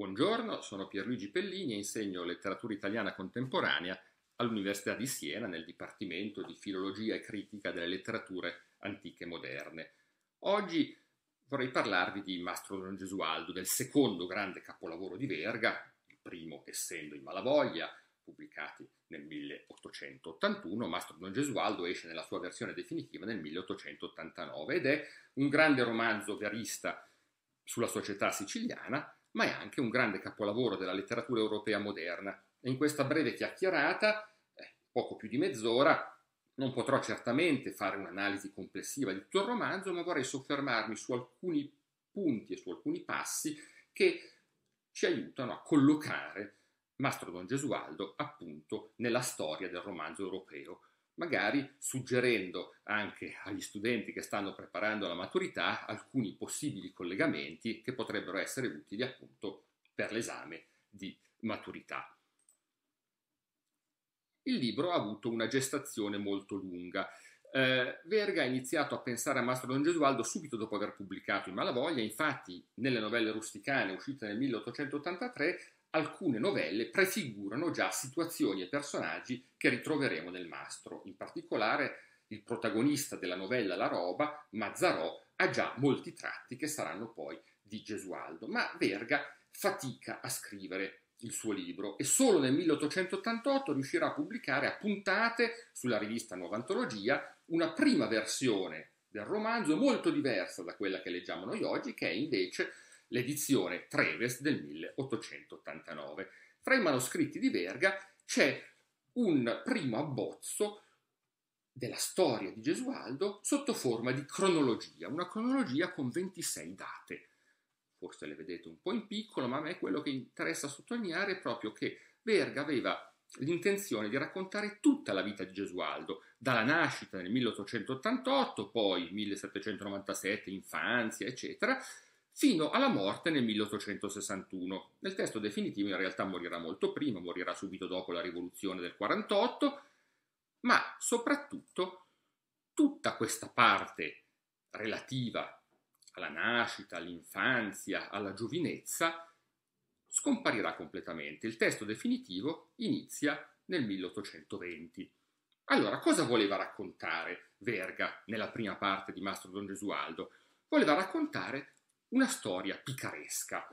Buongiorno, sono Pierluigi Pellini e insegno letteratura italiana contemporanea all'Università di Siena nel Dipartimento di Filologia e Critica delle Letterature Antiche e Moderne. Oggi vorrei parlarvi di Mastro Don Gesualdo, del secondo grande capolavoro di Verga, il primo essendo I Malavoglia, pubblicati nel 1881, Mastro Don Gesualdo esce nella sua versione definitiva nel 1889 ed è un grande romanzo verista sulla società siciliana ma è anche un grande capolavoro della letteratura europea moderna. E in questa breve chiacchierata, eh, poco più di mezz'ora, non potrò certamente fare un'analisi complessiva di tutto il romanzo, ma vorrei soffermarmi su alcuni punti e su alcuni passi che ci aiutano a collocare Mastro Don Gesualdo appunto nella storia del romanzo europeo, magari suggerendo anche agli studenti che stanno preparando la maturità alcuni possibili collegamenti che potrebbero essere utili appunto per l'esame di maturità. Il libro ha avuto una gestazione molto lunga. Eh, Verga ha iniziato a pensare a Mastro Don Gesualdo subito dopo aver pubblicato I Malavoglia, infatti nelle novelle rusticane uscite nel 1883 alcune novelle prefigurano già situazioni e personaggi che ritroveremo nel mastro. In particolare, il protagonista della novella La roba, Mazzarò, ha già molti tratti che saranno poi di Gesualdo, ma Verga fatica a scrivere il suo libro e solo nel 1888 riuscirà a pubblicare a puntate sulla rivista Nuova Antologia una prima versione del romanzo molto diversa da quella che leggiamo noi oggi, che è invece l'edizione Treves del 1889. Tra i manoscritti di Verga c'è un primo abbozzo della storia di Gesualdo sotto forma di cronologia, una cronologia con 26 date. Forse le vedete un po' in piccolo, ma a me quello che interessa sottolineare è proprio che Verga aveva l'intenzione di raccontare tutta la vita di Gesualdo, dalla nascita nel 1888, poi 1797, infanzia, eccetera, fino alla morte nel 1861. Nel testo definitivo in realtà morirà molto prima, morirà subito dopo la rivoluzione del 48, ma soprattutto tutta questa parte relativa alla nascita, all'infanzia, alla giovinezza scomparirà completamente. Il testo definitivo inizia nel 1820. Allora, cosa voleva raccontare Verga nella prima parte di Mastro Don Gesualdo? Voleva raccontare una storia picaresca.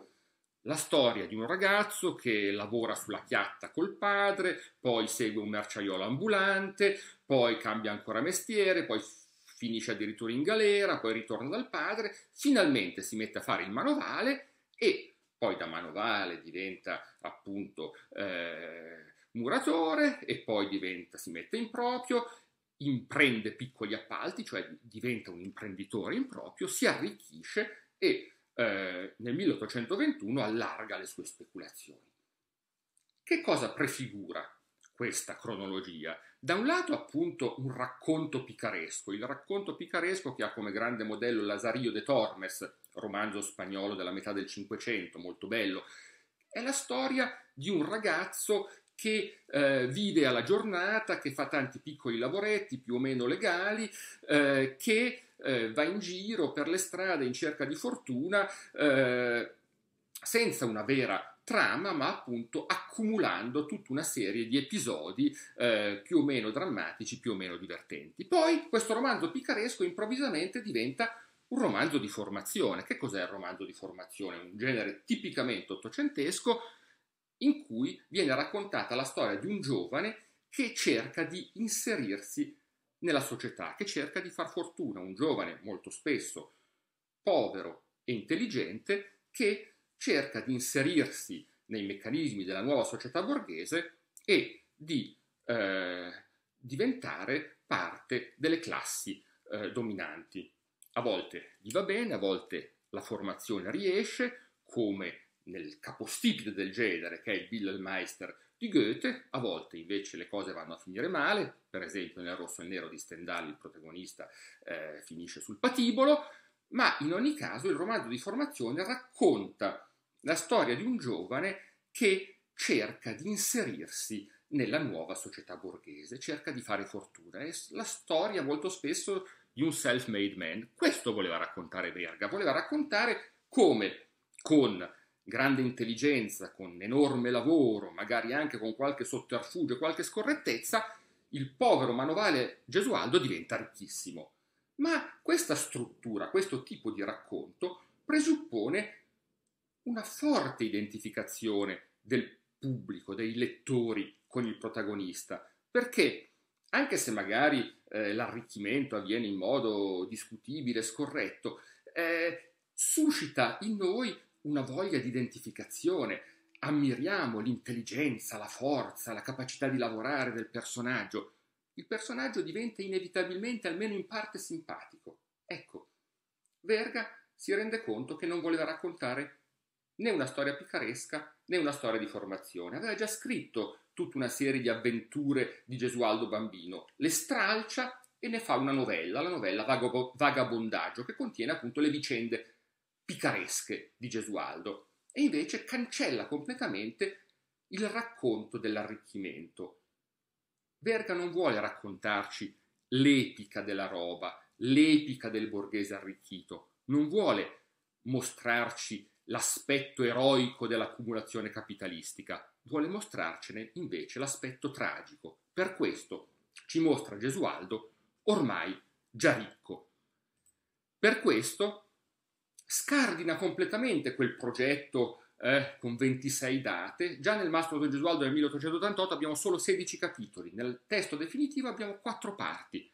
La storia di un ragazzo che lavora sulla chiatta col padre, poi segue un merciaiolo ambulante, poi cambia ancora mestiere, poi finisce addirittura in galera, poi ritorna dal padre, finalmente si mette a fare il manovale e poi da manovale diventa appunto eh, muratore e poi diventa, si mette in proprio, imprende piccoli appalti, cioè diventa un imprenditore in proprio, si arricchisce e eh, nel 1821 allarga le sue speculazioni. Che cosa prefigura questa cronologia? Da un lato appunto un racconto picaresco, il racconto picaresco che ha come grande modello Lazarillo de Tormes, romanzo spagnolo della metà del Cinquecento, molto bello, è la storia di un ragazzo che eh, vive alla giornata, che fa tanti piccoli lavoretti più o meno legali, eh, che eh, va in giro per le strade in cerca di fortuna eh, senza una vera trama, ma appunto accumulando tutta una serie di episodi eh, più o meno drammatici, più o meno divertenti. Poi questo romanzo picaresco improvvisamente diventa un romanzo di formazione. Che cos'è il romanzo di formazione? Un genere tipicamente ottocentesco in cui viene raccontata la storia di un giovane che cerca di inserirsi nella società, che cerca di far fortuna, un giovane molto spesso povero e intelligente che cerca di inserirsi nei meccanismi della nuova società borghese e di eh, diventare parte delle classi eh, dominanti. A volte gli va bene, a volte la formazione riesce, come nel capostipite del genere, che è il Wilhelmeister di Goethe, a volte invece le cose vanno a finire male, per esempio nel Rosso e Nero di Stendhal il protagonista eh, finisce sul patibolo, ma in ogni caso il romanzo di formazione racconta la storia di un giovane che cerca di inserirsi nella nuova società borghese, cerca di fare fortuna. È la storia molto spesso di un self-made man. Questo voleva raccontare Verga, voleva raccontare come con grande intelligenza, con enorme lavoro, magari anche con qualche sotterfugio, qualche scorrettezza, il povero manovale Gesualdo diventa ricchissimo. Ma questa struttura, questo tipo di racconto presuppone una forte identificazione del pubblico, dei lettori con il protagonista, perché anche se magari eh, l'arricchimento avviene in modo discutibile, scorretto, eh, suscita in noi una voglia di identificazione, ammiriamo l'intelligenza, la forza, la capacità di lavorare del personaggio, il personaggio diventa inevitabilmente almeno in parte simpatico. Ecco, Verga si rende conto che non voleva raccontare né una storia picaresca né una storia di formazione. Aveva già scritto tutta una serie di avventure di Gesualdo Bambino, le stralcia e ne fa una novella, la novella Vagabondaggio, che contiene appunto le vicende picaresche di Gesualdo e invece cancella completamente il racconto dell'arricchimento. Verga non vuole raccontarci l'epica della roba, l'epica del borghese arricchito, non vuole mostrarci l'aspetto eroico dell'accumulazione capitalistica, vuole mostrarcene invece l'aspetto tragico. Per questo ci mostra Gesualdo ormai già ricco. Per questo scardina completamente quel progetto eh, con 26 date. Già nel Mastro di Gesualdo del 1888 abbiamo solo 16 capitoli, nel testo definitivo abbiamo quattro parti.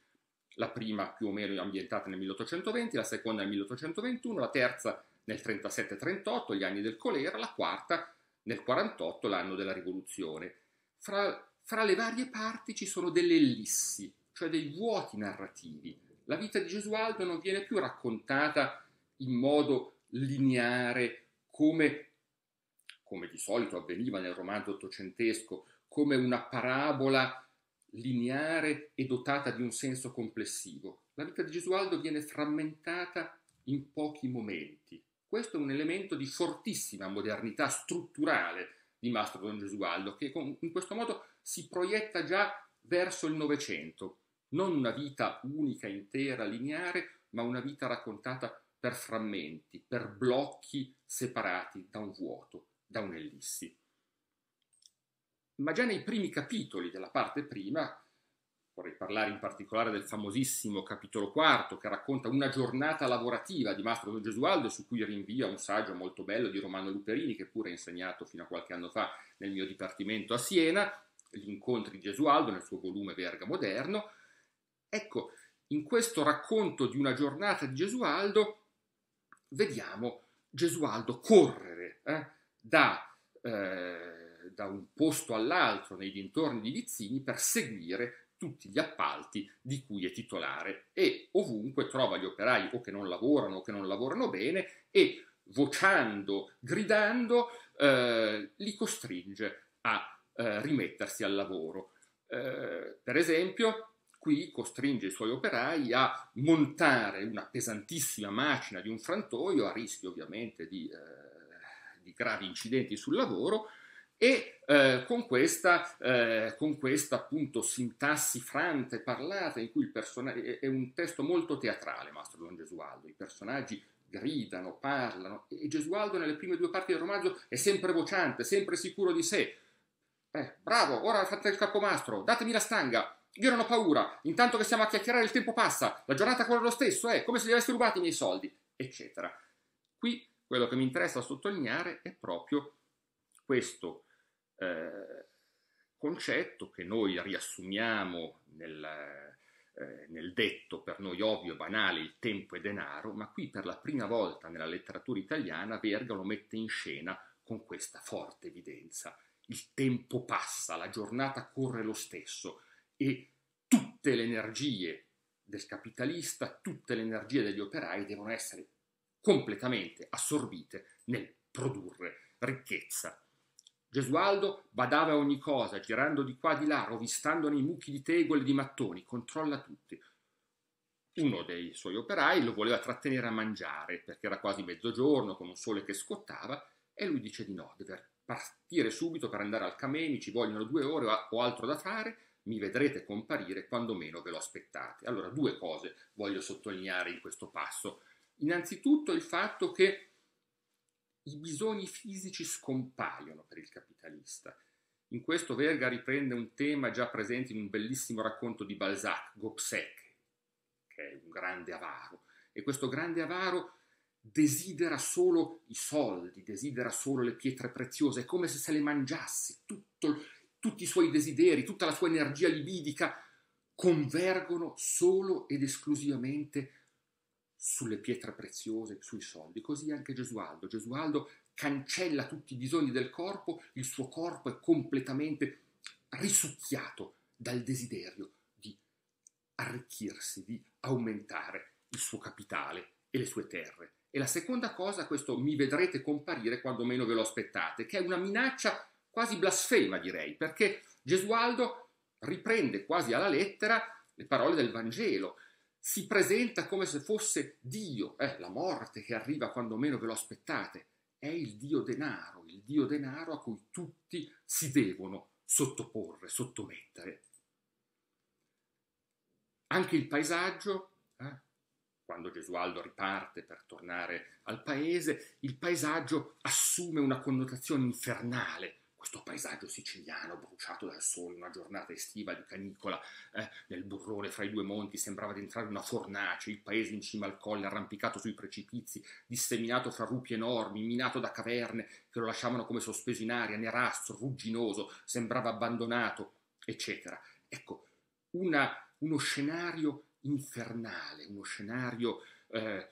La prima più o meno ambientata nel 1820, la seconda nel 1821, la terza nel 37-38, gli anni del colera, la quarta nel 48, l'anno della rivoluzione. Fra, fra le varie parti ci sono delle ellissi, cioè dei vuoti narrativi. La vita di Gesualdo non viene più raccontata in modo lineare, come, come di solito avveniva nel romanzo ottocentesco, come una parabola lineare e dotata di un senso complessivo. La vita di Gesualdo viene frammentata in pochi momenti. Questo è un elemento di fortissima modernità strutturale di Mastro Don Gesualdo, che con, in questo modo si proietta già verso il Novecento. Non una vita unica, intera, lineare, ma una vita raccontata per frammenti, per blocchi separati da un vuoto, da un'ellissi. Ma già nei primi capitoli della parte prima, vorrei parlare in particolare del famosissimo capitolo quarto che racconta una giornata lavorativa di Mastro Don Gesualdo su cui rinvia un saggio molto bello di Romano Luperini che pure ha insegnato fino a qualche anno fa nel mio dipartimento a Siena, gli incontri di Gesualdo nel suo volume Verga Moderno. Ecco, in questo racconto di una giornata di Gesualdo vediamo Gesualdo correre eh, da, eh, da un posto all'altro nei dintorni di Vizzini per seguire tutti gli appalti di cui è titolare e ovunque trova gli operai o che non lavorano o che non lavorano bene e vociando, gridando, eh, li costringe a eh, rimettersi al lavoro. Eh, per esempio, qui costringe i suoi operai a montare una pesantissima macina di un frantoio, a rischio ovviamente di, eh, di gravi incidenti sul lavoro, e eh, con, questa, eh, con, questa, appunto sintassi frante parlata in cui il personaggio è un testo molto teatrale, Mastro Don Gesualdo, i personaggi gridano, parlano e Gesualdo nelle prime due parti del romanzo è sempre vociante, sempre sicuro di sé. Eh, bravo, ora fate il capomastro, datemi la stanga, io non ho paura, intanto che siamo a chiacchierare il tempo passa, la giornata corre lo stesso, è eh. come se gli avessi rubato i miei soldi, eccetera. Qui quello che mi interessa sottolineare è proprio questo eh, concetto che noi riassumiamo nel, eh, nel detto per noi ovvio e banale il tempo è denaro, ma qui per la prima volta nella letteratura italiana Verga lo mette in scena con questa forte evidenza. Il tempo passa, la giornata corre lo stesso e tutte le energie del capitalista, tutte le energie degli operai devono essere completamente assorbite nel produrre ricchezza. Gesualdo badava a ogni cosa, girando di qua di là, rovistando nei mucchi di tegole e di mattoni, controlla tutti. Uno dei suoi operai lo voleva trattenere a mangiare, perché era quasi mezzogiorno, con un sole che scottava, e lui dice di no, deve partire subito per andare al camemi, ci vogliono due ore o altro da fare, mi vedrete comparire quando meno ve lo aspettate. Allora, due cose voglio sottolineare in questo passo. Innanzitutto il fatto che i bisogni fisici scompaiono per il capitalista. In questo Verga riprende un tema già presente in un bellissimo racconto di Balzac, Gobseck, che è un grande avaro. E questo grande avaro desidera solo i soldi, desidera solo le pietre preziose, è come se se le mangiasse tutto tutti i suoi desideri, tutta la sua energia libidica convergono solo ed esclusivamente sulle pietre preziose, sui soldi. Così anche Gesualdo. Gesualdo cancella tutti i bisogni del corpo, il suo corpo è completamente risucchiato dal desiderio di arricchirsi, di aumentare il suo capitale e le sue terre. E la seconda cosa, questo mi vedrete comparire quando meno ve lo aspettate, che è una minaccia quasi blasfema direi, perché Gesualdo riprende quasi alla lettera le parole del Vangelo, si presenta come se fosse Dio, eh, la morte che arriva quando meno ve lo aspettate, è il Dio denaro, il Dio denaro a cui tutti si devono sottoporre, sottomettere. Anche il paesaggio, eh, quando Gesualdo riparte per tornare al paese, il paesaggio assume una connotazione infernale, questo paesaggio siciliano bruciato dal sole, una giornata estiva di canicola, eh, nel burrone fra i due monti sembrava di entrare una fornace, il paese in cima al colle arrampicato sui precipizi, disseminato fra rupi enormi, minato da caverne che lo lasciavano come sospeso in aria, nerastro, rugginoso, sembrava abbandonato, eccetera. Ecco, una, uno scenario infernale, uno scenario eh,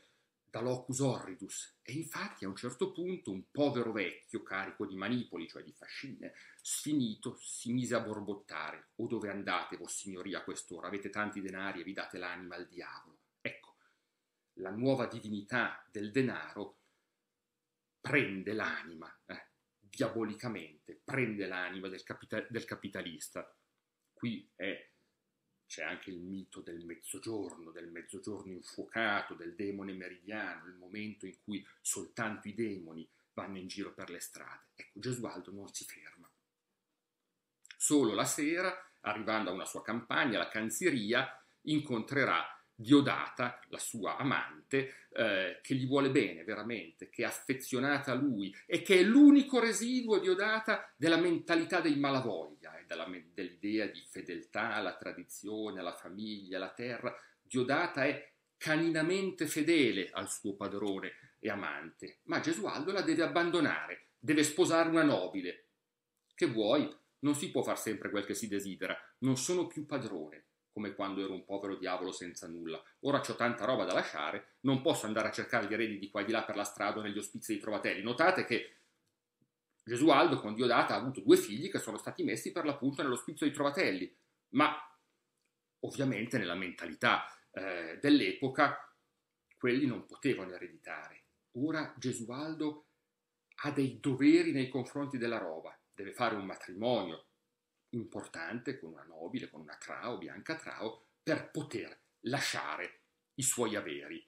da locus horridus e infatti a un certo punto un povero vecchio carico di manipoli, cioè di fascine, sfinito, si mise a borbottare «O dove andate, vossignoria, a quest'ora? Avete tanti denari e vi date l'anima al diavolo». Ecco, la nuova divinità del denaro prende l'anima, eh, diabolicamente, prende l'anima del, capita- del capitalista. Qui è c'è anche il mito del mezzogiorno, del mezzogiorno infuocato, del demone meridiano, il momento in cui soltanto i demoni vanno in giro per le strade. Ecco, Gesualdo non si ferma. Solo la sera, arrivando a una sua campagna, la Canziria, incontrerà Diodata, la sua amante, eh, che gli vuole bene veramente, che è affezionata a lui e che è l'unico residuo, Diodata, della mentalità dei malavoglia e eh, dell'idea di fedeltà alla tradizione, alla famiglia, alla terra. Diodata è caninamente fedele al suo padrone e amante, ma Gesualdo la deve abbandonare, deve sposare una nobile. Che vuoi? Non si può far sempre quel che si desidera, non sono più padrone come quando ero un povero diavolo senza nulla. Ora ho tanta roba da lasciare, non posso andare a cercare gli eredi di qua e di là per la strada o negli ospizi dei trovatelli. Notate che Gesualdo con Diodata ha avuto due figli che sono stati messi per l'appunto nell'ospizio dei trovatelli, ma ovviamente nella mentalità eh, dell'epoca quelli non potevano ereditare. Ora Gesualdo ha dei doveri nei confronti della roba, deve fare un matrimonio, importante, con una nobile, con una Trao, Bianca Trao, per poter lasciare i suoi averi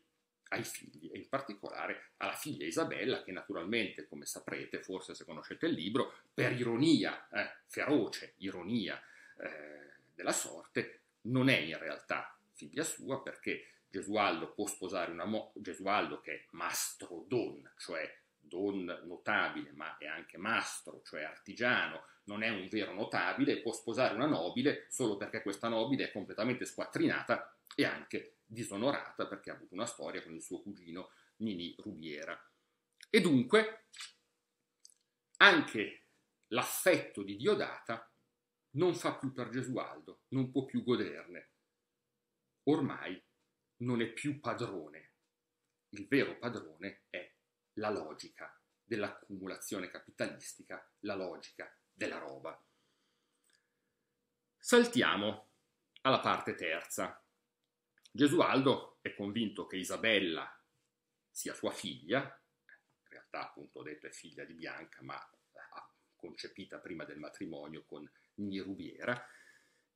ai figli e in particolare alla figlia Isabella che naturalmente, come saprete, forse se conoscete il libro, per ironia, eh, feroce ironia eh, della sorte, non è in realtà figlia sua perché Gesualdo può sposare una mo- Gesualdo che è don, cioè don notabile, ma è anche mastro, cioè artigiano, non è un vero notabile, può sposare una nobile solo perché questa nobile è completamente squattrinata e anche disonorata perché ha avuto una storia con il suo cugino Nini Rubiera. E dunque anche l'affetto di Diodata non fa più per Gesualdo, non può più goderne. Ormai non è più padrone. Il vero padrone la logica dell'accumulazione capitalistica, la logica della roba. Saltiamo alla parte terza. Gesualdo è convinto che Isabella sia sua figlia, in realtà appunto ho detto è figlia di Bianca, ma concepita prima del matrimonio con Nirubiera,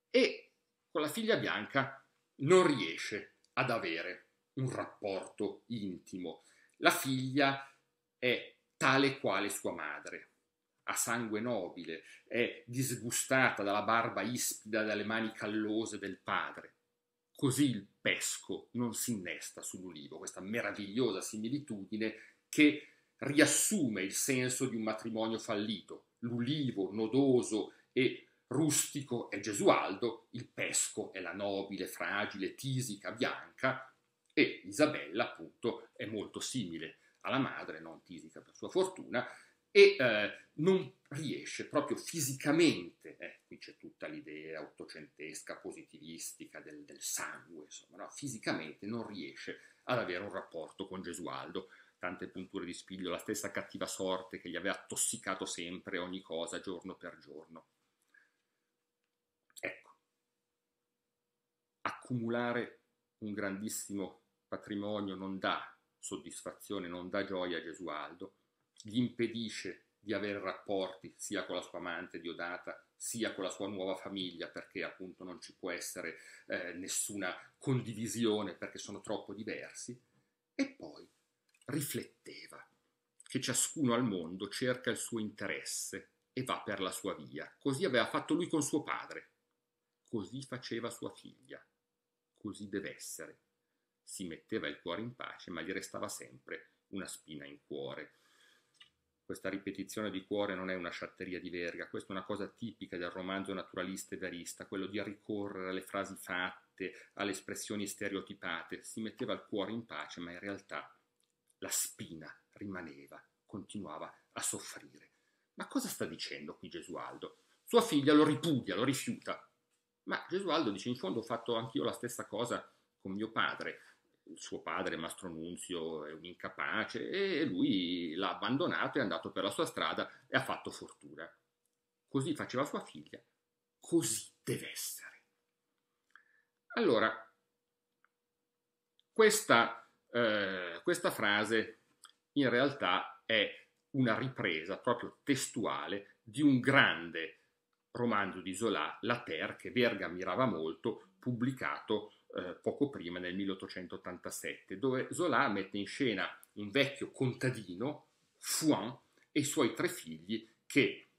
e con la figlia Bianca non riesce ad avere un rapporto intimo la figlia è tale quale sua madre, ha sangue nobile, è disgustata dalla barba ispida, dalle mani callose del padre. Così il pesco non si innesta sull'ulivo, questa meravigliosa similitudine che riassume il senso di un matrimonio fallito. L'ulivo nodoso e rustico è Gesualdo, il pesco è la nobile, fragile, tisica, bianca, e Isabella appunto è molto simile alla madre, non tisica per sua fortuna, e eh, non riesce proprio fisicamente, eh, qui c'è tutta l'idea ottocentesca, positivistica del, del sangue, insomma, no? fisicamente non riesce ad avere un rapporto con Gesualdo, tante punture di spiglio, la stessa cattiva sorte che gli aveva tossicato sempre ogni cosa, giorno per giorno. Ecco, accumulare un grandissimo patrimonio non dà soddisfazione, non dà gioia a Gesualdo, gli impedisce di avere rapporti sia con la sua amante Diodata sia con la sua nuova famiglia perché appunto non ci può essere eh, nessuna condivisione perché sono troppo diversi e poi rifletteva che ciascuno al mondo cerca il suo interesse e va per la sua via. Così aveva fatto lui con suo padre, così faceva sua figlia, così deve essere si metteva il cuore in pace, ma gli restava sempre una spina in cuore. Questa ripetizione di cuore non è una sciatteria di verga, questa è una cosa tipica del romanzo naturalista e verista, quello di ricorrere alle frasi fatte, alle espressioni stereotipate. Si metteva il cuore in pace, ma in realtà la spina rimaneva, continuava a soffrire. Ma cosa sta dicendo qui Gesualdo? Sua figlia lo ripudia, lo rifiuta. Ma Gesualdo dice: In fondo ho fatto anch'io la stessa cosa con mio padre suo padre Mastro Nunzio è un incapace e lui l'ha abbandonato, è andato per la sua strada e ha fatto fortuna. Così faceva sua figlia, così deve essere. Allora, questa, eh, questa frase in realtà è una ripresa proprio testuale di un grande romanzo di Zola, La Terre, che Verga ammirava molto, pubblicato eh, poco prima, nel 1887, dove Zola mette in scena un vecchio contadino, Fouin, e i suoi tre figli che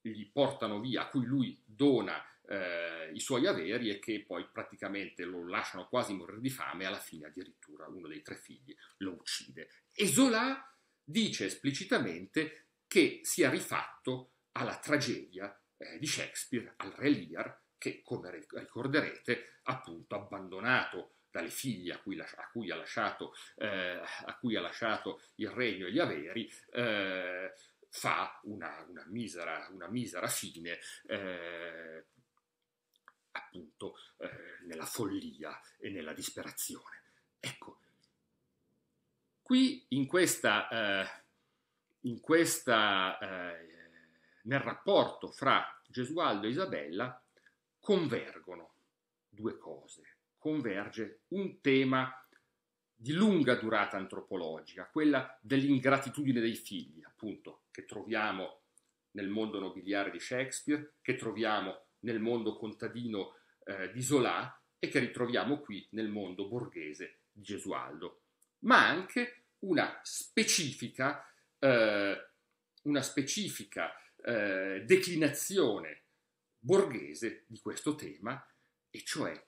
gli portano via, a cui lui dona eh, i suoi averi e che poi praticamente lo lasciano quasi morire di fame, alla fine addirittura uno dei tre figli lo uccide. E Zola dice esplicitamente che si è rifatto alla tragedia eh, di Shakespeare, al Re Lear, che, come ricorderete, appunto abbandonato dalle figlie a cui, a cui, ha, lasciato, eh, a cui ha, lasciato, il regno e gli averi, eh, fa una, una, misera, una, misera, fine eh, appunto eh, nella follia e nella disperazione. Ecco, qui in questa, eh, in questa eh, nel rapporto fra Gesualdo e Isabella, convergono due cose, converge un tema di lunga durata antropologica, quella dell'ingratitudine dei figli, appunto, che troviamo nel mondo nobiliare di Shakespeare, che troviamo nel mondo contadino eh, di Zola e che ritroviamo qui nel mondo borghese di Gesualdo, ma anche una specifica, eh, una specifica eh, declinazione borghese di questo tema, e cioè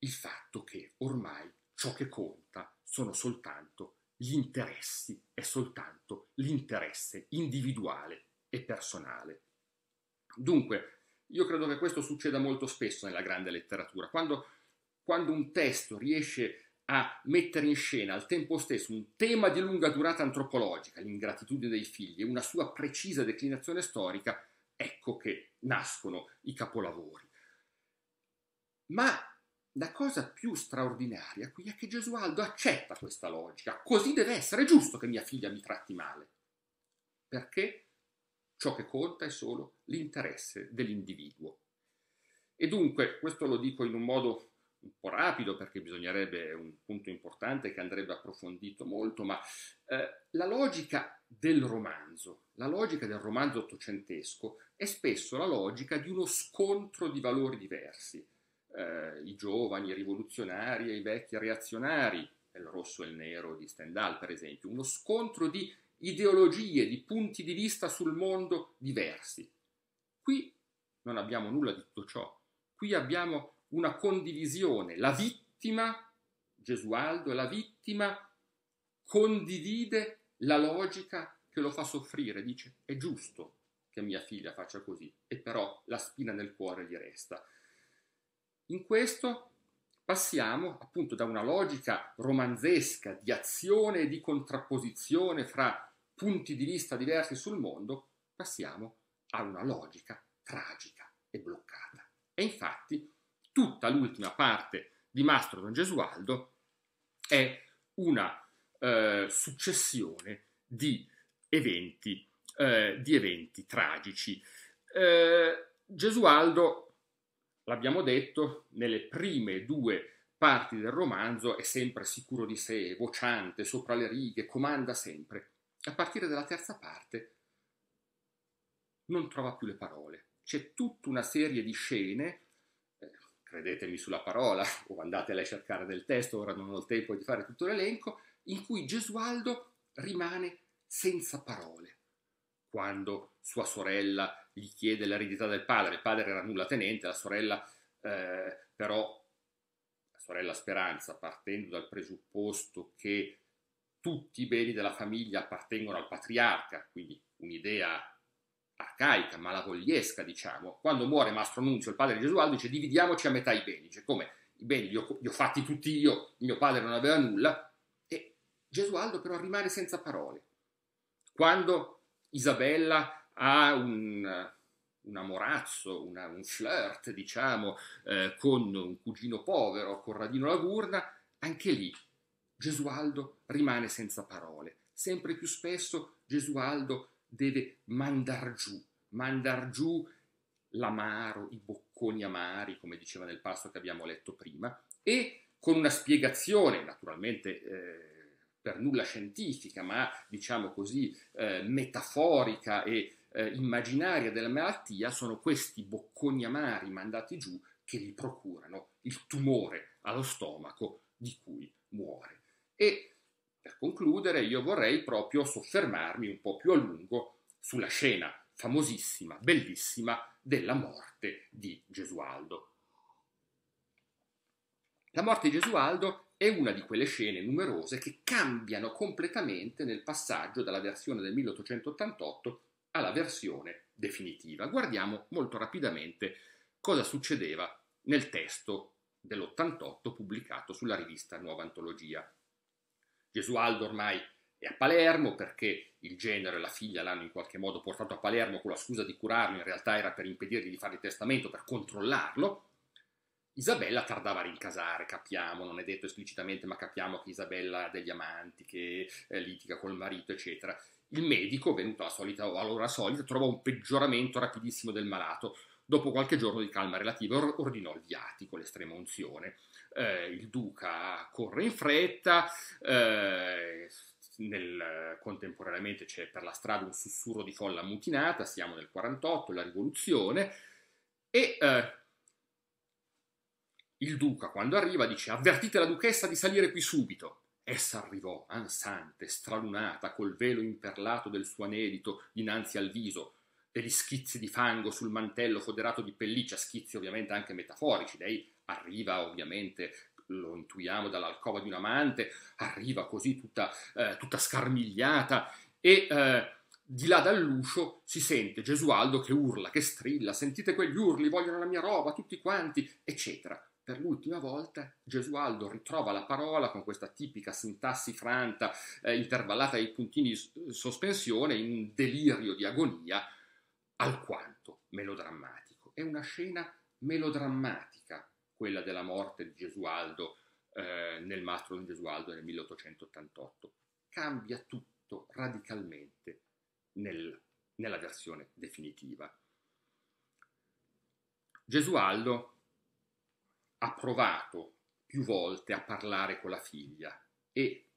il fatto che ormai ciò che conta sono soltanto gli interessi, è soltanto l'interesse individuale e personale. Dunque, io credo che questo succeda molto spesso nella grande letteratura, quando, quando un testo riesce a mettere in scena al tempo stesso un tema di lunga durata antropologica, l'ingratitudine dei figli, e una sua precisa declinazione storica, ecco che nascono i capolavori. Ma la cosa più straordinaria qui è che Gesualdo accetta questa logica. Così deve essere, giusto che mia figlia mi tratti male. Perché ciò che conta è solo l'interesse dell'individuo. E dunque, questo lo dico in un modo un po' rapido perché bisognerebbe, è un punto importante che andrebbe approfondito molto, ma eh, la logica del romanzo, la logica del romanzo ottocentesco è spesso la logica di uno scontro di valori diversi, eh, i giovani rivoluzionari e i vecchi reazionari, il rosso e il nero di Stendhal per esempio, uno scontro di ideologie, di punti di vista sul mondo diversi. Qui non abbiamo nulla di tutto ciò, qui abbiamo una condivisione. La vittima, Gesualdo, la vittima condivide la logica che lo fa soffrire, dice è giusto che mia figlia faccia così, e però la spina nel cuore gli resta. In questo passiamo appunto da una logica romanzesca di azione e di contrapposizione fra punti di vista diversi sul mondo, passiamo a una logica tragica e bloccata. E infatti tutta l'ultima parte di Mastro Don Gesualdo è una eh, successione di eventi, eh, di eventi tragici. Eh, Gesualdo, l'abbiamo detto, nelle prime due parti del romanzo è sempre sicuro di sé, vociante, sopra le righe, comanda sempre. A partire dalla terza parte non trova più le parole. C'è tutta una serie di scene credetemi sulla parola, o andatele a cercare del testo, ora non ho il tempo di fare tutto l'elenco, in cui Gesualdo rimane senza parole. Quando sua sorella gli chiede l'eredità del padre, il padre era nulla tenente, la sorella eh, però, la sorella Speranza, partendo dal presupposto che tutti i beni della famiglia appartengono al patriarca, quindi un'idea arcaica, malavogliesca, diciamo, quando muore Mastro Nunzio, il padre di Gesualdo, dice dividiamoci a metà i beni. Dice come? I beni li ho, li ho fatti tutti io, mio padre non aveva nulla. E Gesualdo però rimane senza parole. Quando Isabella ha un, un amorazzo, una, un flirt, diciamo, eh, con un cugino povero, Corradino Lagurna, anche lì Gesualdo rimane senza parole. Sempre più spesso Gesualdo deve mandar giù, mandar giù l'amaro, i bocconi amari, come diceva nel passo che abbiamo letto prima, e con una spiegazione, naturalmente eh, per nulla scientifica, ma diciamo così eh, metaforica e eh, immaginaria della malattia, sono questi bocconi amari mandati giù che gli procurano il tumore allo stomaco di cui muore. E per concludere, io vorrei proprio soffermarmi un po' più a lungo sulla scena famosissima, bellissima della morte di Gesualdo. La morte di Gesualdo è una di quelle scene numerose che cambiano completamente nel passaggio dalla versione del 1888 alla versione definitiva. Guardiamo molto rapidamente cosa succedeva nel testo dell'88 pubblicato sulla rivista Nuova Antologia. Gesualdo ormai è a Palermo perché il genero e la figlia l'hanno in qualche modo portato a Palermo con la scusa di curarlo, in realtà era per impedirgli di fare il testamento, per controllarlo. Isabella tardava a rincasare, capiamo, non è detto esplicitamente, ma capiamo che Isabella ha degli amanti, che eh, litiga col marito, eccetera. Il medico, venuto alla solita o all'ora solita, trova un peggioramento rapidissimo del malato. Dopo qualche giorno di calma relativa, ordinò il viatico, l'estrema unzione eh, il duca corre in fretta, eh, nel, contemporaneamente c'è per la strada un sussurro di folla ammutinata, siamo nel 48, la rivoluzione, e eh, il duca quando arriva dice avvertite la duchessa di salire qui subito. Essa arrivò, ansante, stralunata, col velo imperlato del suo anelito dinanzi al viso, degli schizzi di fango sul mantello foderato di pelliccia, schizzi ovviamente anche metaforici, lei arriva ovviamente lo intuiamo dall'alcova di un amante, arriva così tutta, eh, tutta scarmigliata e eh, di là dall'uscio si sente Gesualdo che urla, che strilla, sentite quegli urli, vogliono la mia roba, tutti quanti, eccetera. Per l'ultima volta Gesualdo ritrova la parola con questa tipica sintassi franta, eh, intervallata ai puntini di sospensione, in un delirio di agonia alquanto melodrammatico. È una scena melodrammatica, quella della morte di Gesualdo eh, nel mastro di Gesualdo nel 1888. Cambia tutto radicalmente nel, nella versione definitiva. Gesualdo ha provato più volte a parlare con la figlia e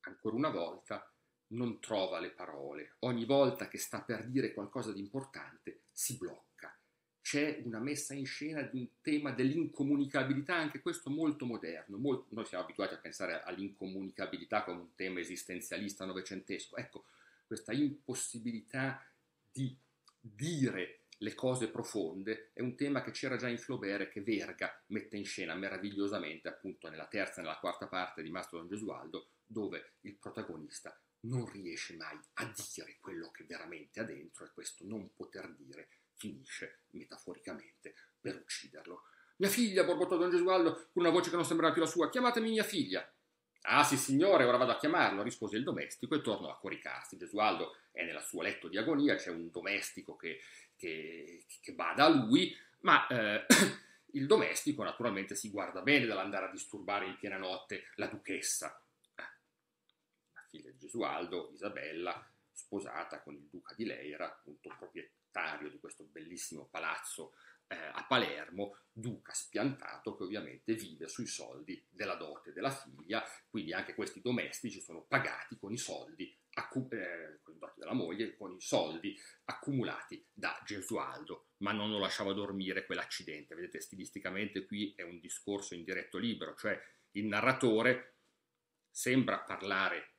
ancora una volta non trova le parole. Ogni volta che sta per dire qualcosa di importante si blocca c'è una messa in scena di un tema dell'incomunicabilità, anche questo molto moderno. Molto, noi siamo abituati a pensare all'incomunicabilità come un tema esistenzialista novecentesco. Ecco, questa impossibilità di dire le cose profonde è un tema che c'era già in Flaubert e che Verga mette in scena meravigliosamente appunto nella terza e nella quarta parte di Mastro Don Gesualdo, dove il protagonista non riesce mai a dire quello che veramente ha dentro e questo non poter dire finisce, metaforicamente, per ucciderlo. Mia figlia, borbottò Don Gesualdo con una voce che non sembrava più la sua, chiamatemi mia figlia. Ah sì signore, ora vado a chiamarlo, rispose il domestico e tornò a coricarsi. Gesualdo è nel suo letto di agonia, c'è un domestico che, che, che bada a lui, ma eh, il domestico naturalmente si guarda bene dall'andare a disturbare in piena notte la duchessa. Ah, la figlia di Gesualdo, Isabella, sposata con il duca di Leira, appunto proprietario di questo bellissimo palazzo eh, a Palermo, duca spiantato che ovviamente vive sui soldi della dote della figlia, quindi anche questi domestici sono pagati con i soldi eh, della moglie, con i soldi accumulati da Gesualdo, ma non lo lasciava dormire quell'accidente. Vedete, stilisticamente qui è un discorso in diretto libero, cioè il narratore sembra parlare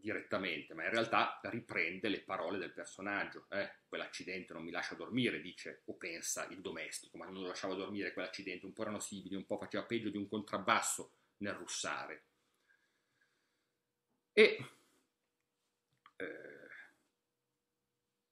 direttamente, ma in realtà riprende le parole del personaggio. Eh, quell'accidente non mi lascia dormire, dice o pensa il domestico, ma non lo lasciava dormire quell'accidente, un po' erano simili, un po' faceva peggio di un contrabbasso nel russare. E eh,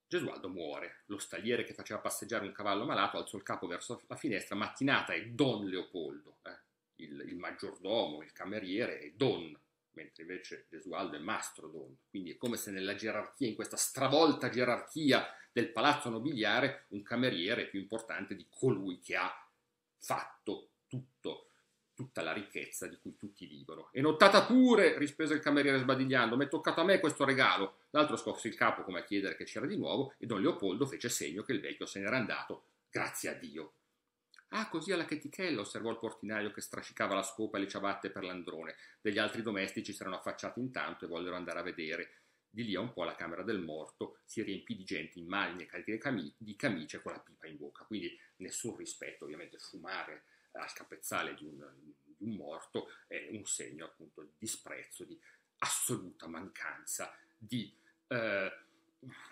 Gesualdo muore. Lo stagliere che faceva passeggiare un cavallo malato alzò il capo verso la finestra, mattinata è Don Leopoldo, eh, il, il maggiordomo, il cameriere, è Don mentre invece Gesualdo è mastro don. quindi è come se nella gerarchia, in questa stravolta gerarchia del palazzo nobiliare, un cameriere è più importante di colui che ha fatto tutto, tutta la ricchezza di cui tutti vivono. E nottata pure, rispose il cameriere sbadigliando, mi è toccato a me questo regalo. L'altro scosse il capo come a chiedere che c'era di nuovo e don Leopoldo fece segno che il vecchio se n'era andato, grazie a Dio. Ah, così alla chetichella, osservò il portinaio che strascicava la scopa e le ciabatte per l'androne. Degli altri domestici si erano affacciati intanto e vollero andare a vedere. Di lì a un po' la camera del morto si riempì di gente in maglie cariche cami- di camicie con la pipa in bocca. Quindi nessun rispetto, ovviamente fumare al capezzale di un, di un morto è un segno appunto di disprezzo, di assoluta mancanza di, eh,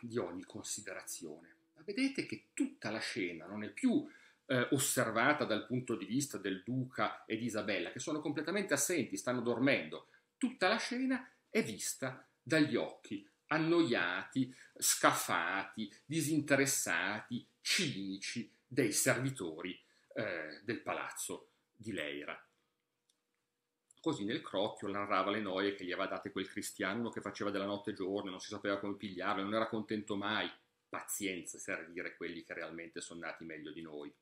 di ogni considerazione. Ma vedete che tutta la scena non è più eh, osservata dal punto di vista del duca ed Isabella, che sono completamente assenti, stanno dormendo. Tutta la scena è vista dagli occhi, annoiati, scafati, disinteressati, cinici dei servitori eh, del palazzo di Leira. Così nel crocchio narrava le noie che gli aveva date quel cristiano che faceva della notte e giorno, non si sapeva come pigliarlo, non era contento mai. Pazienza servire quelli che realmente sono nati meglio di noi.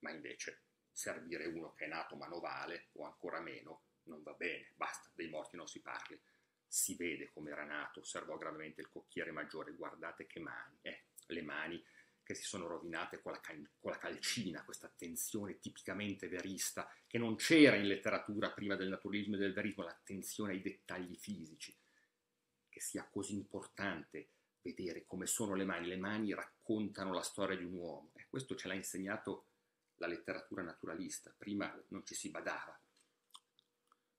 Ma invece servire uno che è nato manovale o ancora meno non va bene, basta, dei morti non si parli. Si vede come era nato, osservò gravemente il cocchiere maggiore, guardate che mani, eh, le mani che si sono rovinate con la, cal- con la calcina, questa attenzione tipicamente verista che non c'era in letteratura prima del naturalismo e del verismo, l'attenzione ai dettagli fisici, che sia così importante vedere come sono le mani, le mani raccontano la storia di un uomo e questo ce l'ha insegnato la letteratura naturalista, prima non ci si badava.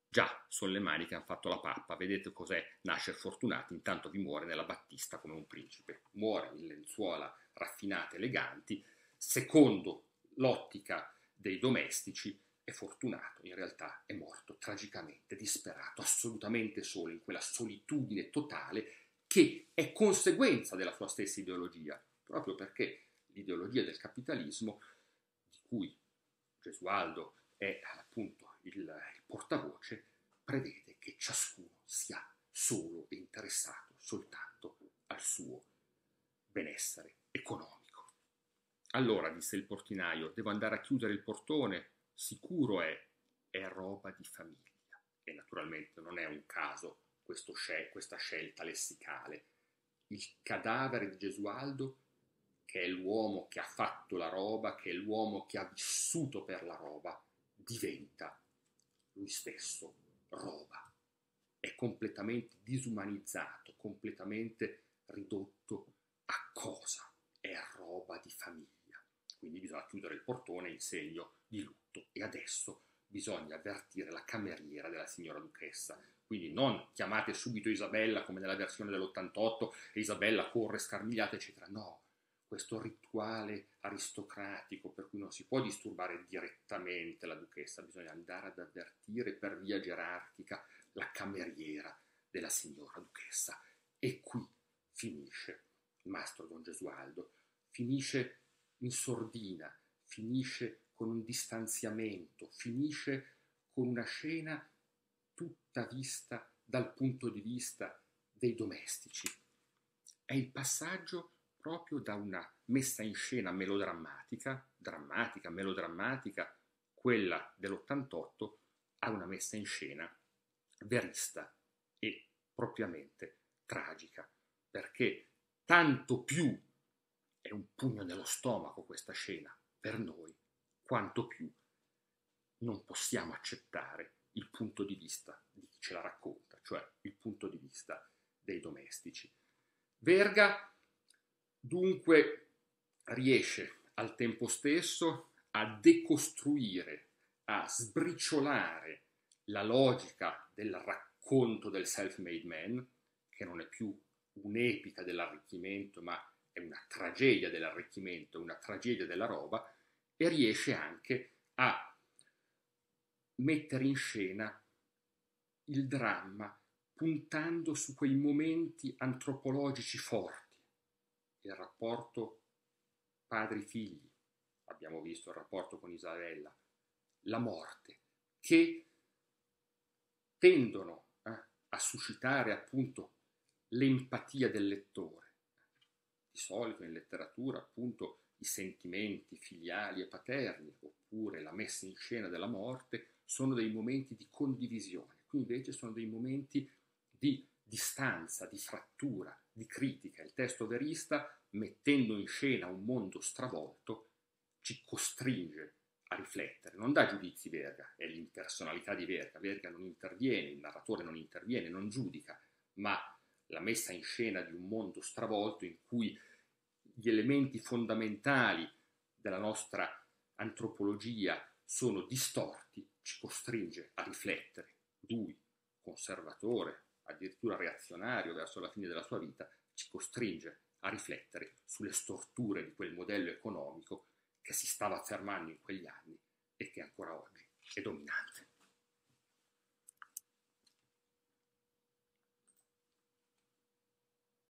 Già, sono le mani che hanno fatto la pappa, vedete cos'è nascere fortunati, intanto vi muore nella Battista come un principe, muore in lenzuola raffinate, eleganti, secondo l'ottica dei domestici è fortunato, in realtà è morto tragicamente, disperato, assolutamente solo, in quella solitudine totale che è conseguenza della sua stessa ideologia, proprio perché l'ideologia del capitalismo cui Gesualdo è appunto il, il portavoce, prevede che ciascuno sia solo e interessato soltanto al suo benessere economico. Allora, disse il portinaio, devo andare a chiudere il portone, sicuro è, è roba di famiglia. E naturalmente non è un caso questo, questa scelta lessicale. Il cadavere di Gesualdo che è l'uomo che ha fatto la roba, che è l'uomo che ha vissuto per la roba, diventa lui stesso roba. È completamente disumanizzato, completamente ridotto a cosa? È roba di famiglia. Quindi bisogna chiudere il portone in segno di lutto. E adesso bisogna avvertire la cameriera della signora duchessa. Quindi non chiamate subito Isabella come nella versione dell'88 e Isabella corre scarmigliata, eccetera. No, questo rituale aristocratico per cui non si può disturbare direttamente la duchessa, bisogna andare ad avvertire per via gerarchica la cameriera della signora duchessa. E qui finisce il mastro Don Gesualdo, finisce in sordina, finisce con un distanziamento, finisce con una scena tutta vista dal punto di vista dei domestici. È il passaggio proprio da una messa in scena melodrammatica, drammatica, melodrammatica, quella dell'88, a una messa in scena verista e propriamente tragica, perché tanto più è un pugno nello stomaco questa scena per noi, quanto più non possiamo accettare il punto di vista di chi ce la racconta, cioè il punto di vista dei domestici. Verga Dunque riesce al tempo stesso a decostruire, a sbriciolare la logica del racconto del self-made man, che non è più un'epica dell'arricchimento, ma è una tragedia dell'arricchimento, una tragedia della roba, e riesce anche a mettere in scena il dramma puntando su quei momenti antropologici forti il rapporto padri-figli, abbiamo visto il rapporto con Isabella, la morte, che tendono eh, a suscitare appunto l'empatia del lettore. Di solito in letteratura appunto i sentimenti filiali e paterni, oppure la messa in scena della morte, sono dei momenti di condivisione, qui invece sono dei momenti di distanza, di frattura, di critica il testo verista, mettendo in scena un mondo stravolto, ci costringe a riflettere, non dà giudizi Verga, è l'impersonalità di Verga, Verga non interviene, il narratore non interviene, non giudica, ma la messa in scena di un mondo stravolto in cui gli elementi fondamentali della nostra antropologia sono distorti, ci costringe a riflettere. Lui, conservatore, addirittura reazionario verso la fine della sua vita, ci costringe a riflettere sulle storture di quel modello economico che si stava affermando in quegli anni e che ancora oggi è dominante.